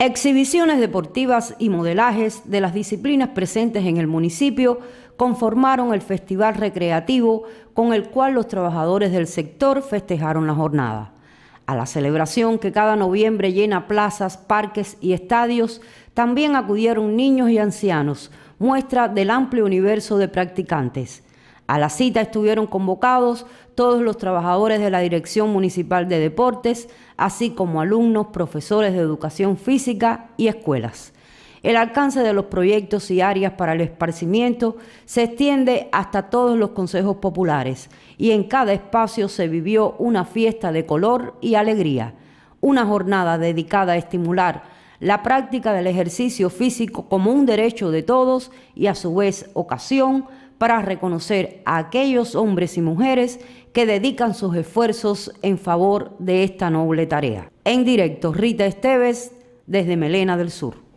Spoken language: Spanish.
Exhibiciones deportivas y modelajes de las disciplinas presentes en el municipio conformaron el festival recreativo con el cual los trabajadores del sector festejaron la jornada. A la celebración que cada noviembre llena plazas, parques y estadios, también acudieron niños y ancianos, muestra del amplio universo de practicantes. A la cita estuvieron convocados todos los trabajadores de la Dirección Municipal de Deportes, así como alumnos, profesores de educación física y escuelas. El alcance de los proyectos y áreas para el esparcimiento se extiende hasta todos los consejos populares y en cada espacio se vivió una fiesta de color y alegría, una jornada dedicada a estimular la práctica del ejercicio físico como un derecho de todos y a su vez ocasión para reconocer a aquellos hombres y mujeres que dedican sus esfuerzos en favor de esta noble tarea. En directo, Rita Esteves, desde Melena del Sur.